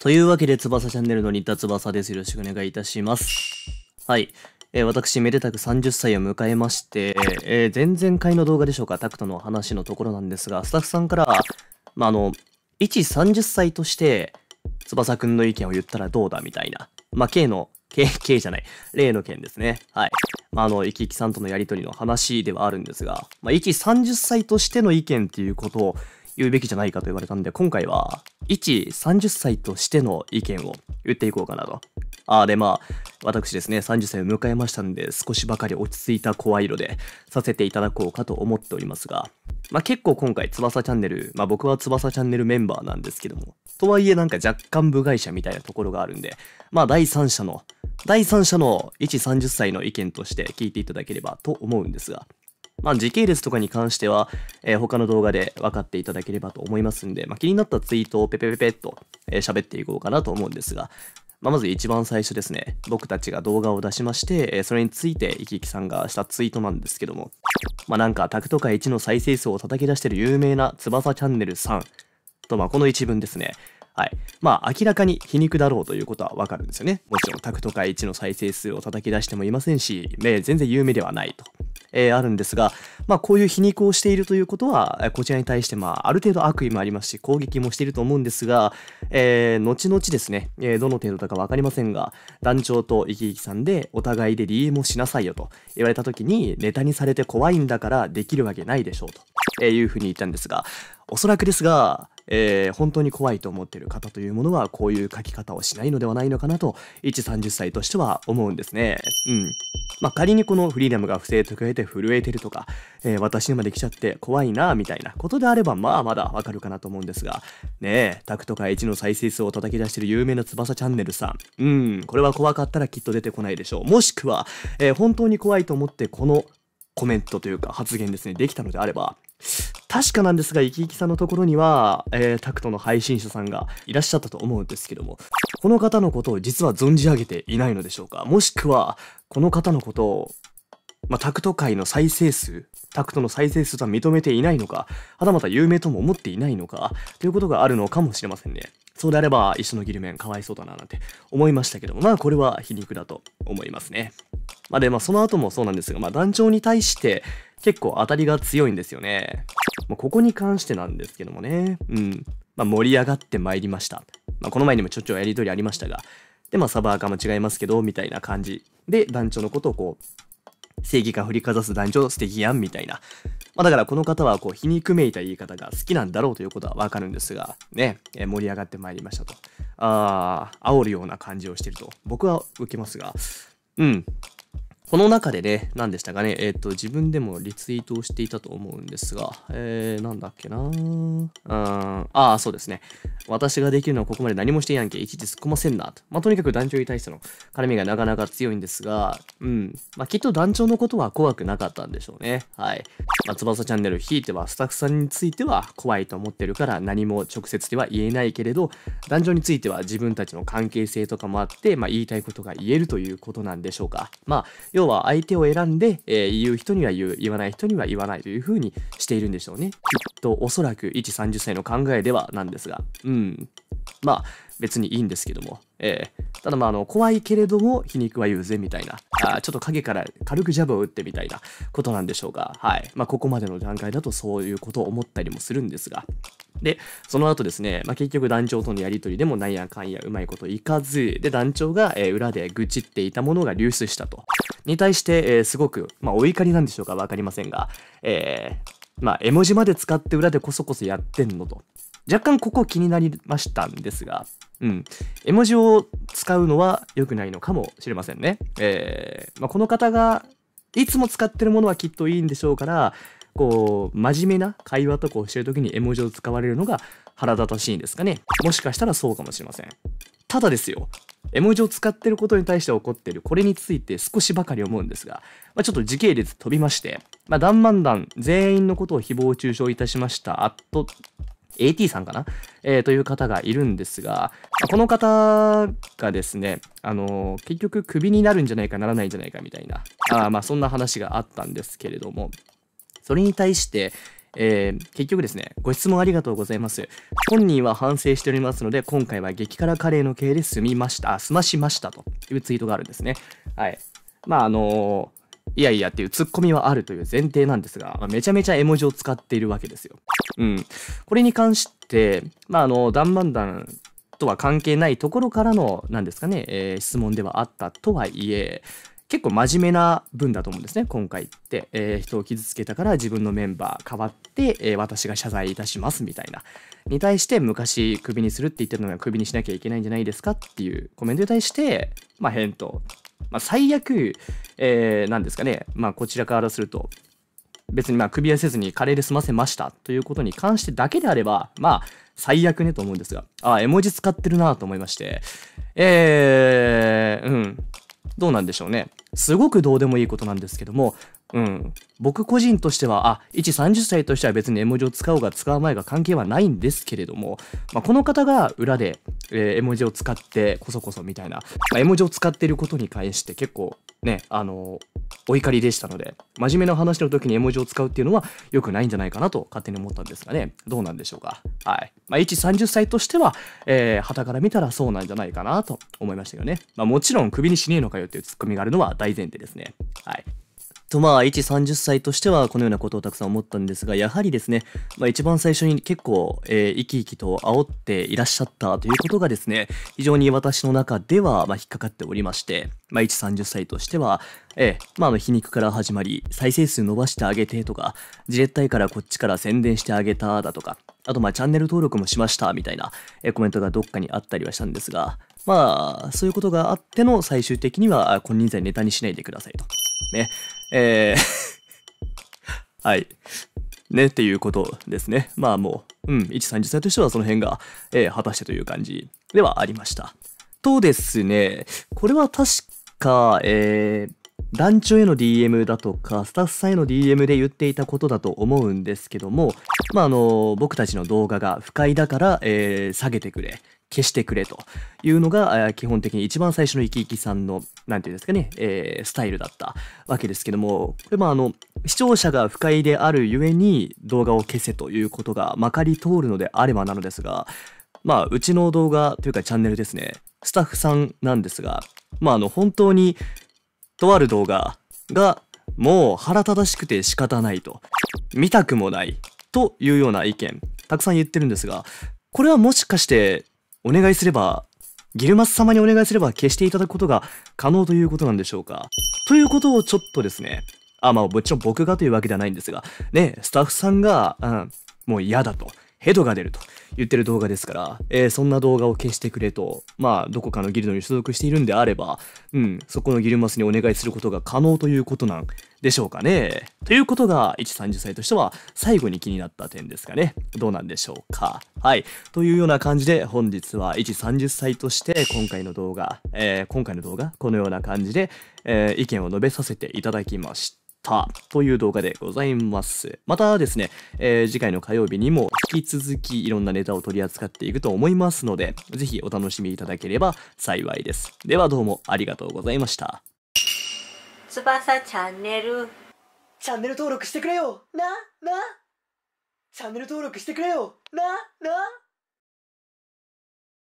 というわけで、翼チャンネルの新田翼です。よろしくお願いいたします。はい。えー、私、めでたく30歳を迎えまして、えー、前々回の動画でしょうか、タクトの話のところなんですが、スタッフさんから、まあ、あの、一30歳として、翼くんの意見を言ったらどうだみたいな。まあ、K の、K、K じゃない、例の件ですね。はい。まあ、あの、いきいきさんとのやりとりの話ではあるんですが、まあ、一30歳としての意見っていうことを、言うべきじゃないかと言われたんで、今回は、一30歳としての意見を言っていこうかなと。ああ、でまあ、私ですね、30歳を迎えましたんで、少しばかり落ち着いた声色でさせていただこうかと思っておりますが、まあ結構今回、翼チャンネル、まあ僕は翼チャンネルメンバーなんですけども、とはいえなんか若干部外者みたいなところがあるんで、まあ第三者の、第三者の1、30歳の意見として聞いていただければと思うんですが、まあ、時系列とかに関しては、えー、他の動画で分かっていただければと思いますんで、まあ、気になったツイートをペペペペッと喋、えー、っていこうかなと思うんですが、まあ、まず一番最初ですね、僕たちが動画を出しまして、えー、それについて生き生きさんがしたツイートなんですけども、まあ、なんかタクト界1の再生数を叩き出してる有名な翼チャンネルさんと、まあ、この一文ですね。はい。まあ、明らかに皮肉だろうということはわかるんですよね。もちろん、タクト界1の再生数を叩き出してもいませんし、ね、全然有名ではないと。えー、あるんですが、まあ、こういう皮肉をしているということは、こちらに対して、まあ、ある程度悪意もありますし、攻撃もしていると思うんですが、えー、後々ですね、えー、どの程度だか分かりませんが、団長と生き生きさんで、お互いで DM をしなさいよと言われた時に、ネタにされて怖いんだからできるわけないでしょうと。えいうふうに言ったんですが、おそらくですが、えー、本当に怖いと思っている方というものはこういう書き方をしないのではないのかなと130歳としては思うんですね。うんまあ、仮にこのフリーダムが不正と加えて震えてるとか、えー、私にまで来ちゃって怖いなみたいなことであればまあまだわかるかなと思うんですがねえタクとか1の再生数を叩き出してる有名な翼チャンネルさんうんこれは怖かったらきっと出てこないでしょうもしくは、えー、本当に怖いと思ってこのコメントというか発言ですねできたのであれば確かなんですが、イキイキさんのところには、えー、タクトの配信者さんがいらっしゃったと思うんですけども、この方のことを実は存じ上げていないのでしょうかもしくは、この方のことを、まあ、タクト界の再生数、タクトの再生数とは認めていないのか、はたまた有名とも思っていないのか、ということがあるのかもしれませんね。そうであれば緒のルメンかわいそうだななんて思いましたけどもまあこれは皮肉だと思いますね。まあでまあその後もそうなんですがまあ団長に対して結構当たりが強いんですよね。まあ、ここに関してなんですけどもね。うん。まあ盛り上がってまいりました。まあこの前にもちょちょやりとりありましたが。でまあサバーカも違いますけどみたいな感じで団長のことをこう正義感振りかざす男女素敵やんみたいな。まあ、だからこの方はこう皮肉めいた言い方が好きなんだろうということはわかるんですが、ね、え盛り上がってまいりましたと。ああ、煽るような感じをしてると僕は受けますが、うん、この中でね、何でしたかね、えっ、ー、と、自分でもリツイートをしていたと思うんですが、えー、なんだっけなーああ、そうですね。私ができるのはここまで何もしていなんけ、いちいち突っ込ませんなと。まあ、とにかく団長に対しての絡みがなかなか強いんですが、うん。まあ、きっと団長のことは怖くなかったんでしょうね。はい。まあ、翼チャンネル、ひいてはスタッフさんについては怖いと思ってるから何も直接では言えないけれど、団長については自分たちの関係性とかもあって、まあ、言いたいことが言えるということなんでしょうか。まあ、要は相手を選んで、えー、言う人には言う、言わない人には言わないというふうにしているんでしょうね。きっとおそらく1、30歳の考えではなんですが。うん。まあ別にいいんですけども。えー、ただまああの怖いけれども皮肉は言うぜみたいなあちょっと影から軽くジャブを打ってみたいなことなんでしょうが、はいまあ、ここまでの段階だとそういうことを思ったりもするんですがでその後ですね、まあ、結局団長とのやり取りでもなんやかんやうまいこといかずで団長が、えー、裏で愚痴っていたものが流出したとに対して、えー、すごく、まあ、お怒りなんでしょうか分かりませんが、えー、まあ、絵文字まで使って裏でこそこそやってんのと。若干ここ気になりましたんですが、うん。絵文字を使うのは良くないのかもしれませんね。えー、まあ、この方が、いつも使ってるものはきっといいんでしょうから、こう、真面目な会話とかをしてる時に絵文字を使われるのが腹立たしいんですかね。もしかしたらそうかもしれません。ただですよ、絵文字を使ってることに対して怒ってるこれについて少しばかり思うんですが、まあ、ちょっと時系列飛びまして、まあ、断漫全員のことを誹謗中傷いたしましたあと AT さんかな、えー、という方がいるんですが、この方がですね、あのー、結局クビになるんじゃないかならないんじゃないかみたいな、あまあそんな話があったんですけれども、それに対して、えー、結局ですね、ご質問ありがとうございます。本人は反省しておりますので、今回は激辛カレーの系で済みました、済ましましたというツイートがあるんですね。はい。まあ、あのーいやいやっていうツッコミはあるという前提なんですが、まあ、めちゃめちゃ絵文字を使っているわけですよ。うん。これに関して、まあ、あの、ダンバとは関係ないところからの、なんですかね、えー、質問ではあったとはいえ、結構真面目な文だと思うんですね今回って、えー、人を傷つけたから自分のメンバー変わって、えー、私が謝罪いたしますみたいなに対して昔クビにするって言ってるのがクビにしなきゃいけないんじゃないですかっていうコメントに対してまあ返答、まあ、最悪、えー、なんですかねまあこちらからすると別にまあクビはせずにカレーで済ませましたということに関してだけであればまあ最悪ねと思うんですがあ絵文字使ってるなと思いましてえー、うんどうなんでしょうねすごくどうでもいいことなんですけどもうん、僕個人としてはあ一30歳としては別に絵文字を使おうが使う前が関係はないんですけれども、まあ、この方が裏で、えー、絵文字を使ってこそこそみたいな、まあ、絵文字を使ってることに関して結構ねあのお怒りでしたので真面目な話の時に絵文字を使うっていうのは良くないんじゃないかなと勝手に思ったんですがねどうなんでしょうかはい、まあ、一30歳としてはは、えー、旗から見たらそうなんじゃないかなと思いましたよね、まあ、もちろん首にしねえのかよっていうツッコミがあるのは大前提ですねはいとまあ、一30歳としてはこのようなことをたくさん思ったんですが、やはりですね、まあ一番最初に結構、え生き生きと煽っていらっしゃったということがですね、非常に私の中では、まあ、引っかかっておりまして、まあ一30歳としては、えまあ皮肉から始まり、再生数伸ばしてあげてとか、自衛隊からこっちから宣伝してあげただとか、あとまあチャンネル登録もしましたみたいな、えコメントがどっかにあったりはしたんですが、まあそういうことがあっての最終的には金輪際ネタにしないでくださいと。ね。えーはい。ね、っていうことですね。まあもう、うん、一三0歳としてはその辺が、えー、果たしてという感じではありました。とですね、これは確か、えー、団長への DM だとか、スタッフさんへの DM で言っていたことだと思うんですけども、まあ、あの、僕たちの動画が不快だから、えー、下げてくれ。消してくれというのが基本的に一番最初のイキイキさんの何て言うんですかね、えー、スタイルだったわけですけどもこれまああの視聴者が不快であるゆえに動画を消せということがまかり通るのであればなのですがまあうちの動画というかチャンネルですねスタッフさんなんですがまああの本当にとある動画がもう腹立たしくて仕方ないと見たくもないというような意見たくさん言ってるんですがこれはもしかしてお願いすれば、ギルマス様にお願いすれば消していただくことが可能ということなんでしょうかということをちょっとですね、あ、まあもちろん僕がというわけではないんですが、ね、スタッフさんが、うん、もう嫌だと、ヘドが出ると言ってる動画ですから、えー、そんな動画を消してくれと、まあどこかのギルドに所属しているんであれば、うん、そこのギルマスにお願いすることが可能ということなんでしょうかね。ということが、一30歳としては最後に気になった点ですかね。どうなんでしょうか。はい。というような感じで、本日は一30歳として今回の動画、えー、今回の動画、このような感じで、えー、意見を述べさせていただきました。という動画でございます。またですね、えー、次回の火曜日にも引き続きいろんなネタを取り扱っていくと思いますので、ぜひお楽しみいただければ幸いです。ではどうもありがとうございました。翼チャンネルチャンネル登録してくれよななチャンネル登録してくれよなな